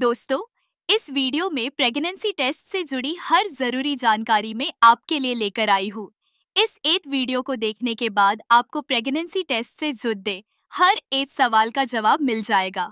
दोस्तों इस वीडियो में प्रेगनेंसी टेस्ट से जुड़ी हर जरूरी जानकारी में आपके लिए लेकर आई हूँ इस एक वीडियो को देखने के बाद आपको प्रेगनेंसी टेस्ट से जुड़े हर एक सवाल का जवाब मिल जाएगा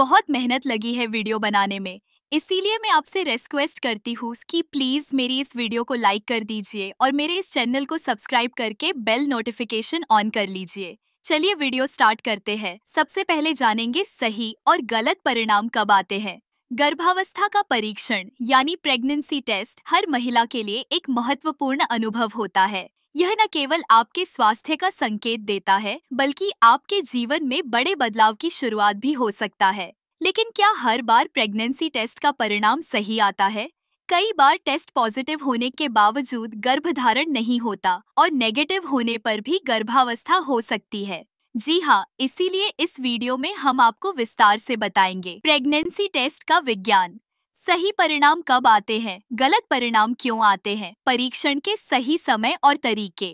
बहुत मेहनत लगी है वीडियो बनाने में इसीलिए मैं आपसे रिक्वेस्ट करती हूँ कि प्लीज़ मेरी इस वीडियो को लाइक कर दीजिए और मेरे इस चैनल को सब्सक्राइब करके बेल नोटिफिकेशन ऑन कर लीजिए चलिए वीडियो स्टार्ट करते हैं सबसे पहले जानेंगे सही और गलत परिणाम कब आते हैं गर्भावस्था का परीक्षण यानी प्रेगनेंसी टेस्ट हर महिला के लिए एक महत्वपूर्ण अनुभव होता है यह न केवल आपके स्वास्थ्य का संकेत देता है बल्कि आपके जीवन में बड़े बदलाव की शुरुआत भी हो सकता है लेकिन क्या हर बार प्रेगनेंसी टेस्ट का परिणाम सही आता है कई बार टेस्ट पॉजिटिव होने के बावजूद गर्भधारण नहीं होता और नेगेटिव होने पर भी गर्भावस्था हो सकती है जी हाँ इसीलिए इस वीडियो में हम आपको विस्तार से बताएंगे प्रेगनेंसी टेस्ट का विज्ञान सही परिणाम कब आते हैं गलत परिणाम क्यों आते हैं परीक्षण के सही समय और तरीके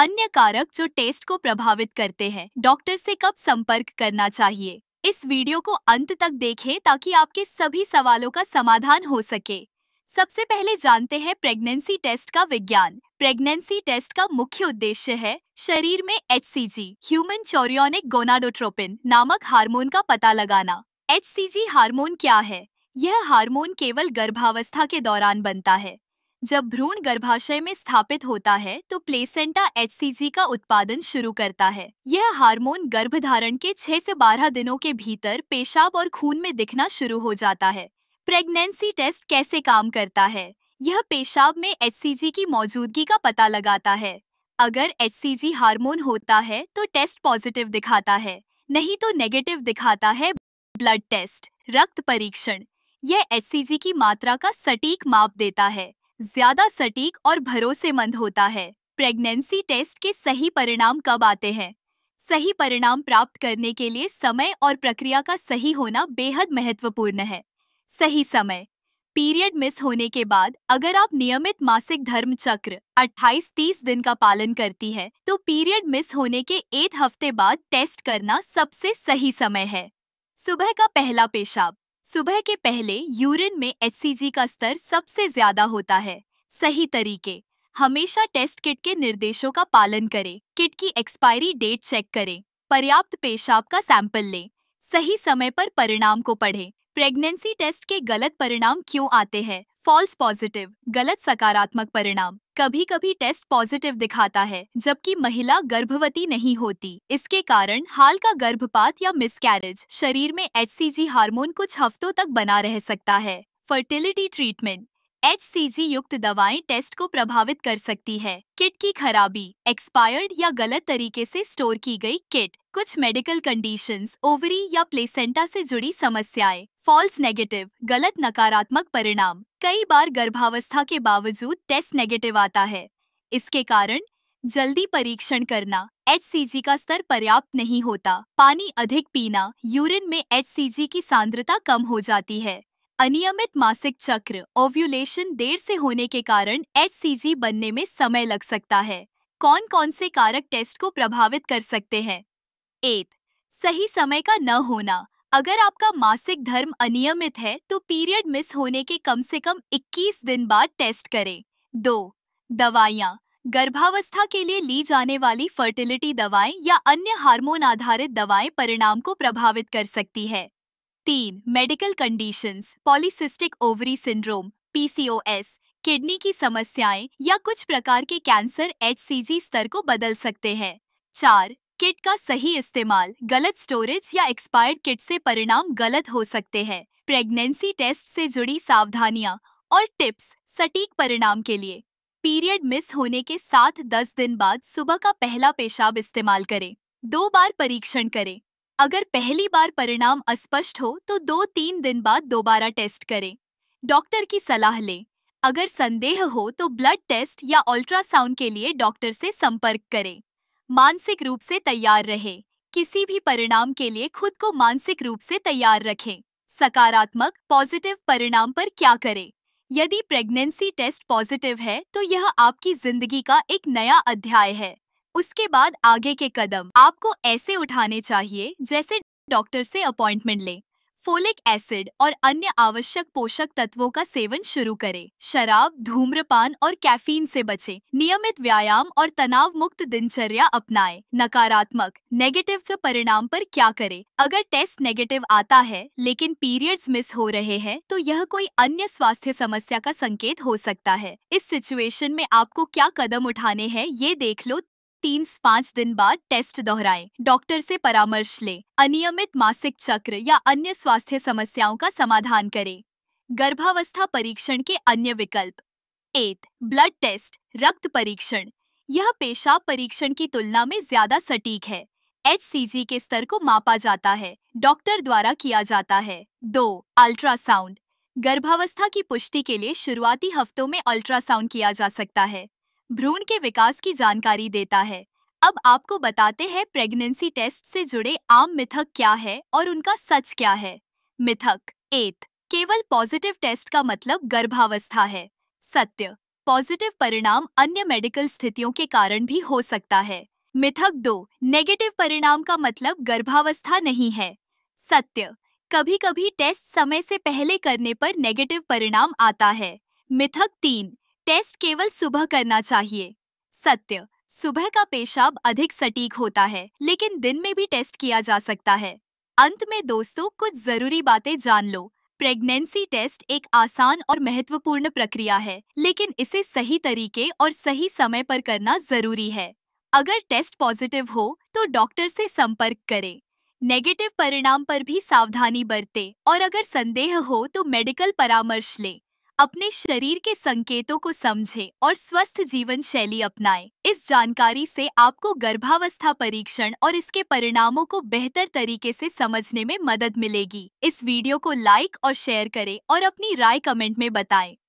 अन्य कारक जो टेस्ट को प्रभावित करते हैं डॉक्टर से कब संपर्क करना चाहिए इस वीडियो को अंत तक देखें ताकि आपके सभी सवालों का समाधान हो सके सबसे पहले जानते हैं प्रेगनेंसी टेस्ट का विज्ञान प्रेगनेंसी टेस्ट का मुख्य उद्देश्य है शरीर में H C G human chorionic gonadotropin नामक हार्मोन का पता लगाना एच सी जी हार्मोन क्या है यह हार्मोन केवल गर्भावस्था के दौरान बनता है जब भ्रूण गर्भाशय में स्थापित होता है तो प्लेसेंटा एच का उत्पादन शुरू करता है यह हार्मोन गर्भधारण के 6 से 12 दिनों के भीतर पेशाब और खून में दिखना शुरू हो जाता है प्रेगनेंसी टेस्ट कैसे काम करता है यह पेशाब में एच की मौजूदगी का पता लगाता है अगर एच हार्मोन होता है तो टेस्ट पॉजिटिव दिखाता है नहीं तो नेगेटिव दिखाता है ब्लड टेस्ट रक्त परीक्षण यह एच की मात्रा का सटीक माप देता है ज्यादा सटीक और भरोसेमंद होता है प्रेगनेंसी टेस्ट के सही परिणाम कब आते हैं सही परिणाम प्राप्त करने के लिए समय और प्रक्रिया का सही होना बेहद महत्वपूर्ण है सही समय पीरियड मिस होने के बाद अगर आप नियमित मासिक धर्म चक्र 28-30 दिन का पालन करती है तो पीरियड मिस होने के एक हफ्ते बाद टेस्ट करना सबसे सही समय है सुबह का पहला पेशाब सुबह के पहले यूरिन में एच का स्तर सबसे ज्यादा होता है सही तरीके हमेशा टेस्ट किट के निर्देशों का पालन करें किट की एक्सपायरी डेट चेक करें पर्याप्त पेशाब का सैंपल लें सही समय पर परिणाम को पढ़ें प्रेगनेंसी टेस्ट के गलत परिणाम क्यों आते हैं फॉल्स पॉजिटिव गलत सकारात्मक परिणाम कभी कभी टेस्ट पॉजिटिव दिखाता है जबकि महिला गर्भवती नहीं होती इसके कारण हाल का गर्भपात या मिसकैरेज शरीर में एच हार्मोन कुछ हफ्तों तक बना रह सकता है फर्टिलिटी ट्रीटमेंट एच युक्त दवाएं टेस्ट को प्रभावित कर सकती है किट की खराबी एक्सपायर्ड या गलत तरीके से स्टोर की गई किट कुछ मेडिकल कंडीशंस, ओवरी या प्लेसेंटा से जुड़ी समस्याएं फॉल्स नेगेटिव गलत नकारात्मक परिणाम कई बार गर्भावस्था के बावजूद टेस्ट नेगेटिव आता है इसके कारण जल्दी परीक्षण करना एच का स्तर पर्याप्त नहीं होता पानी अधिक पीना यूरिन में एच की सांद्रता कम हो जाती है अनियमित मासिक चक्र ओव्यूलेशन देर से होने के कारण एच बनने में समय लग सकता है कौन कौन से कारक टेस्ट को प्रभावित कर सकते हैं एट सही समय का न होना अगर आपका मासिक धर्म अनियमित है तो पीरियड मिस होने के कम से कम 21 दिन बाद टेस्ट करें दो दवाइयाँ गर्भावस्था के लिए ली जाने वाली फर्टिलिटी दवाएं या अन्य हार्मोन आधारित दवाएं परिणाम को प्रभावित कर सकती है तीन medical conditions polycystic ovary syndrome PCOS kidney की समस्याएं या कुछ प्रकार के कैंसर एच स्तर को बदल सकते हैं चार किट का सही इस्तेमाल गलत स्टोरेज या एक्सपायर्ड किट से परिणाम गलत हो सकते हैं प्रेगनेंसी टेस्ट से जुड़ी सावधानियां और टिप्स सटीक परिणाम के लिए पीरियड मिस होने के साथ दस दिन बाद सुबह का पहला पेशाब इस्तेमाल करें दो बार परीक्षण करें अगर पहली बार परिणाम अस्पष्ट हो तो दो तीन दिन बाद दोबारा टेस्ट करें डॉक्टर की सलाह लें अगर संदेह हो तो ब्लड टेस्ट या अल्ट्रासाउंड के लिए डॉक्टर से संपर्क करें मानसिक रूप से तैयार रहे किसी भी परिणाम के लिए खुद को मानसिक रूप से तैयार रखें सकारात्मक पॉजिटिव परिणाम पर क्या करें यदि प्रेगनेंसी टेस्ट पॉजिटिव है तो यह आपकी जिंदगी का एक नया अध्याय है उसके बाद आगे के कदम आपको ऐसे उठाने चाहिए जैसे डॉक्टर से अपॉइंटमेंट लें फोलिक एसिड और अन्य आवश्यक पोषक तत्वों का सेवन शुरू करें शराब धूम्रपान और कैफीन से बचें नियमित व्यायाम और तनाव मुक्त दिनचर्या अपनाएं नकारात्मक नेगेटिव जो परिणाम पर क्या करें अगर टेस्ट नेगेटिव आता है लेकिन पीरियड्स मिस हो रहे हैं तो यह कोई अन्य स्वास्थ्य समस्या का संकेत हो सकता है इस सिचुएशन में आपको क्या कदम उठाने हैं ये देख लो तीन पाँच दिन बाद टेस्ट दोहराएं, डॉक्टर से परामर्श लें, अनियमित मासिक चक्र या अन्य स्वास्थ्य समस्याओं का समाधान करें गर्भावस्था परीक्षण के अन्य विकल्प एट ब्लड टेस्ट रक्त परीक्षण यह पेशाब परीक्षण की तुलना में ज्यादा सटीक है एच के स्तर को मापा जाता है डॉक्टर द्वारा किया जाता है दो अल्ट्रासाउंड गर्भावस्था की पुष्टि के लिए शुरुआती हफ्तों में अल्ट्रासाउंड किया जा सकता है भ्रूण के विकास की जानकारी देता है अब आपको बताते हैं प्रेगनेंसी टेस्ट से जुड़े आम मिथक क्या है और उनका सच क्या है मिथक एथ केवल पॉजिटिव टेस्ट का मतलब गर्भावस्था है सत्य पॉजिटिव परिणाम अन्य मेडिकल स्थितियों के कारण भी हो सकता है मिथक दो नेगेटिव परिणाम का मतलब गर्भावस्था नहीं है सत्य कभी कभी टेस्ट समय से पहले करने पर नेगेटिव परिणाम आता है मिथक तीन टेस्ट केवल सुबह करना चाहिए सत्य सुबह का पेशाब अधिक सटीक होता है लेकिन दिन में भी टेस्ट किया जा सकता है अंत में दोस्तों कुछ जरूरी बातें जान लो प्रेगनेंसी टेस्ट एक आसान और महत्वपूर्ण प्रक्रिया है लेकिन इसे सही तरीके और सही समय पर करना जरूरी है अगर टेस्ट पॉजिटिव हो तो डॉक्टर से संपर्क करें नेगेटिव परिणाम पर भी सावधानी बरतें और अगर संदेह हो तो मेडिकल परामर्श लें अपने शरीर के संकेतों को समझें और स्वस्थ जीवन शैली अपनाएं। इस जानकारी से आपको गर्भावस्था परीक्षण और इसके परिणामों को बेहतर तरीके से समझने में मदद मिलेगी इस वीडियो को लाइक और शेयर करें और अपनी राय कमेंट में बताएं